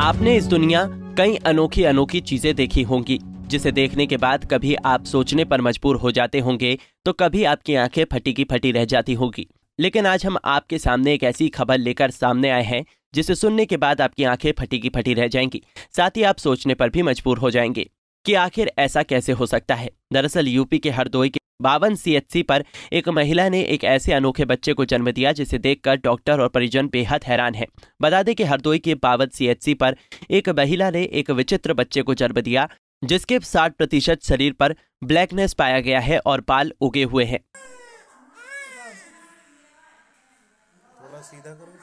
आपने इस दुनिया कई अनोखी अनोखी चीजें देखी होंगी जिसे देखने के बाद कभी आप सोचने पर मजबूर हो जाते होंगे तो कभी आपकी आंखें फटी की फटी रह जाती होगी लेकिन आज हम आपके सामने एक ऐसी खबर लेकर सामने आए हैं जिसे सुनने के बाद आपकी आंखें फटी की फटी रह जाएंगी साथ ही आप सोचने पर भी मजबूर हो जाएंगे कि आखिर ऐसा कैसे हो सकता है दरअसल यूपी के हरदोई के बावन सीएचसी पर एक महिला ने एक ऐसे अनोखे बच्चे को जन्म दिया जिसे देखकर डॉक्टर और परिजन बेहद हैरान हैं बता दें कि हरदोई के बावन सीएचसी पर एक महिला ने एक विचित्र बच्चे को जन्म दिया जिसके 60 प्रतिशत शरीर पर ब्लैकनेस पाया गया है और बाल उगे हुए हैं सीधा करो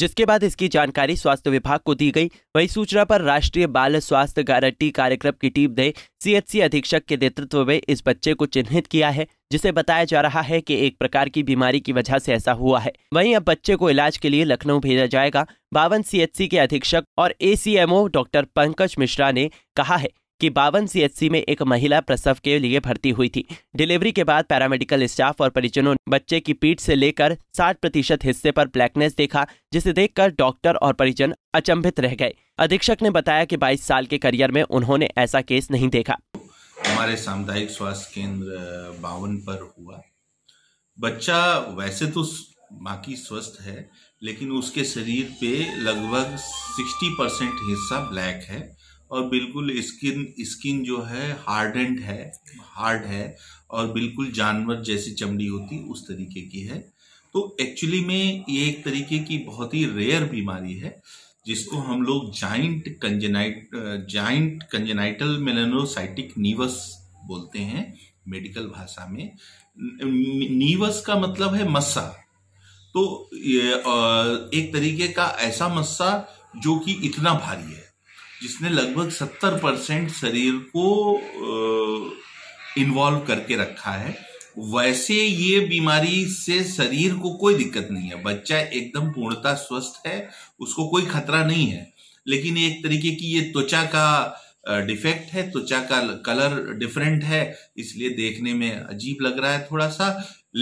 जिसके बाद इसकी जानकारी स्वास्थ्य विभाग को दी गई वही सूचना पर राष्ट्रीय बाल स्वास्थ्य गारंटी कार्यक्रम की टीम ने सीएचसी अधीक्षक के नेतृत्व में इस बच्चे को चिन्हित किया है जिसे बताया जा रहा है कि एक प्रकार की बीमारी की वजह से ऐसा हुआ है वहीं अब बच्चे को इलाज के लिए लखनऊ भेजा जाएगा बावन सीएचसी के अधीक्षक और एसीएमओ डॉक्टर पंकज मिश्रा ने कहा है कि बावन सी में एक महिला प्रसव के लिए भर्ती हुई थी डिलीवरी के बाद पैरामेडिकल स्टाफ और परिजनों ने बच्चे की पीठ से लेकर 60 प्रतिशत हिस्से पर ब्लैकनेस देखा जिसे देखकर डॉक्टर और परिजन अचंभित रह गए अधीक्षक ने बताया कि 22 साल के करियर में उन्होंने ऐसा केस नहीं देखा हमारे सामुदायिक स्वास्थ्य केंद्र बावन पर हुआ बच्चा वैसे तो बाकी स्वस्थ है लेकिन उसके शरीर पे लगभग सिक्सटी हिस्सा ब्लैक है और बिल्कुल स्किन स्किन जो है हार्डेंड है हार्ड है और बिल्कुल जानवर जैसी चमड़ी होती उस तरीके की है तो एक्चुअली में ये एक तरीके की बहुत ही रेयर बीमारी है जिसको हम लोग giant congenital giant congenital melanocytic nevus बोलते हैं मेडिकल भाषा में नीवस का मतलब है मस्सा तो ये एक तरीके का ऐसा मस्सा जो कि इतना भारी है जिसने लगभग सत्तर परसेंट शरीर को इन्वॉल्व करके रखा है वैसे ये बीमारी से शरीर को कोई दिक्कत नहीं है बच्चा एकदम पूर्णता स्वस्थ है उसको कोई खतरा नहीं है लेकिन एक तरीके की ये त्वचा का डिफेक्ट है त्वचा का कलर डिफरेंट है इसलिए देखने में अजीब लग रहा है थोड़ा सा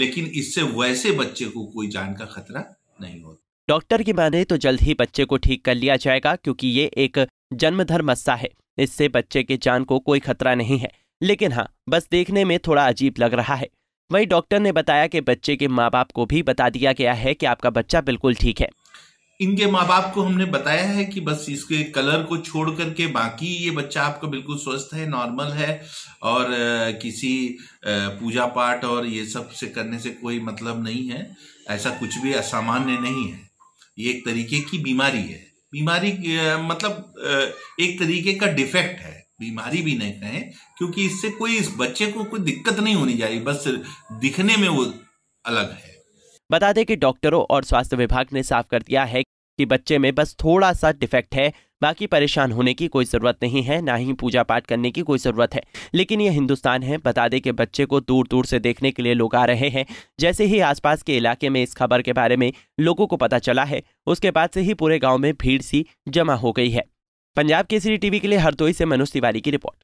लेकिन इससे वैसे बच्चे को कोई जान का खतरा नहीं होता डॉक्टर की माने तो जल्द ही बच्चे को ठीक कर लिया जाएगा क्योंकि ये एक जन्मधर्म मस्सा है इससे बच्चे के जान को कोई खतरा नहीं है लेकिन हाँ बस देखने में थोड़ा अजीब लग रहा है वही डॉक्टर ने बताया कि बच्चे के माँ बाप को भी बता दिया गया है कि आपका बच्चा बिल्कुल ठीक है इनके माँ बाप को हमने बताया है कि बस इसके कलर को छोड़ करके बाकी ये बच्चा आपका बिल्कुल स्वस्थ है नॉर्मल है और किसी पूजा पाठ और ये सब से करने से कोई मतलब नहीं है ऐसा कुछ भी असामान्य नहीं है ये एक तरीके की बीमारी है बीमारी मतलब एक तरीके का डिफेक्ट है बीमारी भी नहीं कहें क्योंकि इससे कोई इस बच्चे को कोई दिक्कत नहीं होनी चाहिए बस दिखने में वो अलग है बता दें कि डॉक्टरों और स्वास्थ्य विभाग ने साफ कर दिया है कि बच्चे में बस थोड़ा सा डिफेक्ट है बाकी परेशान होने की कोई ज़रूरत नहीं है ना ही पूजा पाठ करने की कोई ज़रूरत है लेकिन ये हिंदुस्तान है बता दें कि बच्चे को दूर दूर से देखने के लिए लोग आ रहे हैं जैसे ही आसपास के इलाके में इस खबर के बारे में लोगों को पता चला है उसके बाद से ही पूरे गाँव में भीड़ सी जमा हो गई है पंजाब केसरी टीवी के लिए हरदोई से मनोज तिवारी की रिपोर्ट